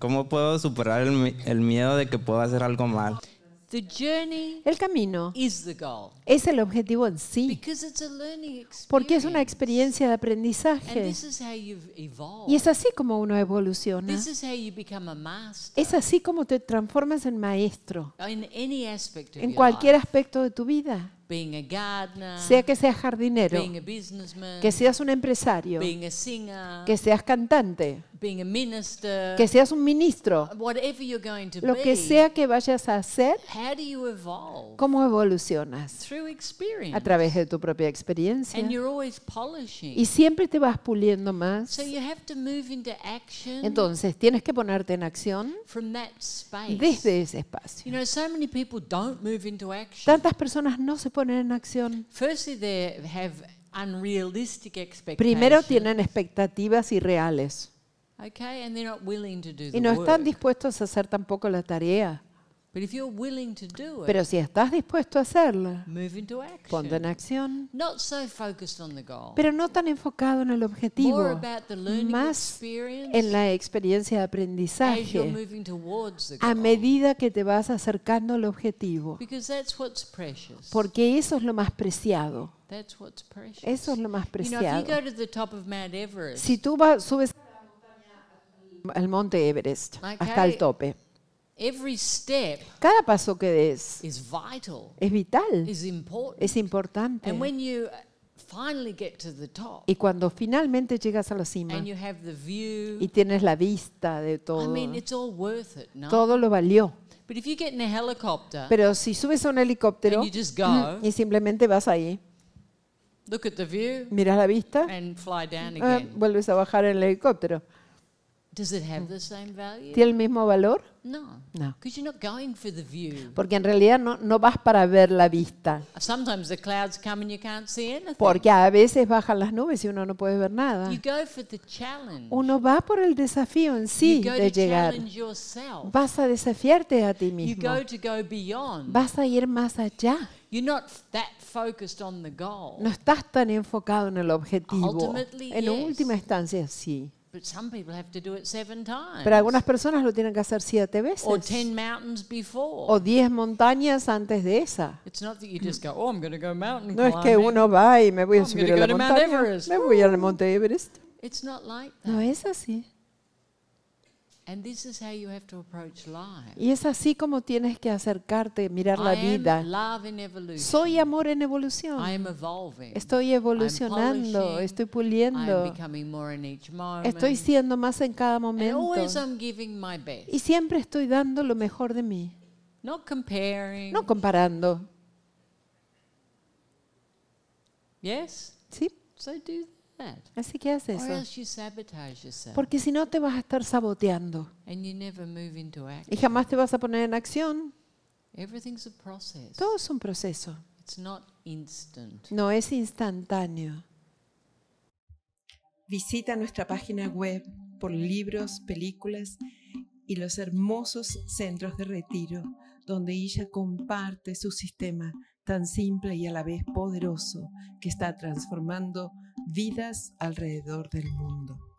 ¿Cómo puedo superar el, miedo de que pueda hacer algo mal? el camino es el objetivo en sí, porque es una experiencia de aprendizaje. Y es así como uno evoluciona. Es así como te transformas en maestro en cualquier aspecto de tu vida. sea que seas jardinero, que seas un empresario, que seas cantante que seas un ministro, lo que sea que vayas a hacer, ¿cómo evolucionas? A través de tu propia experiencia. Y siempre te vas puliendo más. Entonces, tienes que ponerte en acción desde ese espacio. Tantas personas no se ponen en acción. Primero tienen expectativas irreales. Y no están dispuestos a hacer tampoco la tarea. Pero si estás dispuesto a hacerla, ponte en acción. Pero no tan enfocado en el objetivo, más en la experiencia de aprendizaje a medida que te vas acercando al objetivo. Porque eso es lo más preciado. Eso es lo más preciado. Si tú vas, subes al monte Everest, hasta el tope. Cada paso que des es vital, es importante. Uh, y cuando finalmente llegas a la cima y tienes la vista de todo, todo lo valió. Pero si subes a un helicóptero y simplemente vas ahí, miras la vista, y ah, vuelves a bajar en el helicóptero. Mm. ¿Tiene el mismo valor? No. No. Porque en realidad no, vas para ver la vista. Porque a veces bajan las nubes y uno no puede ver nada. Uno va por el desafío en sí de llegar. Vas a desafiarte a ti mismo. Vas a ir más allá. No estás tan enfocado en el objetivo. en última instancia, sí. But some people have to do it seven times. Pero algunas personas lo tienen que hacer siete veces. Or ten mountains before. O diez montañas antes de esa. It's not that you just go, oh, I'm going to go mountain climbing. No es que uno va y me voy a subir a la montaña. Me voy al Monte Everest. It's not like that. No es así. Y es así como tienes que acercarte, mirar la vida. Soy amor en evolución. Estoy evolucionando, estoy puliendo. Estoy siendo más en cada momento. Y siempre estoy dando lo mejor de mí. No comparando. ¿Sí? Así que haz eso. Porque si no te vas a estar saboteando. Y jamás te vas a poner en acción. Todo es un proceso. No es instantáneo. Visita nuestra página web por libros, películas y los hermosos centros de retiro donde ella comparte su sistema tan simple y a la vez poderoso que está transformando vidas alrededor del mundo.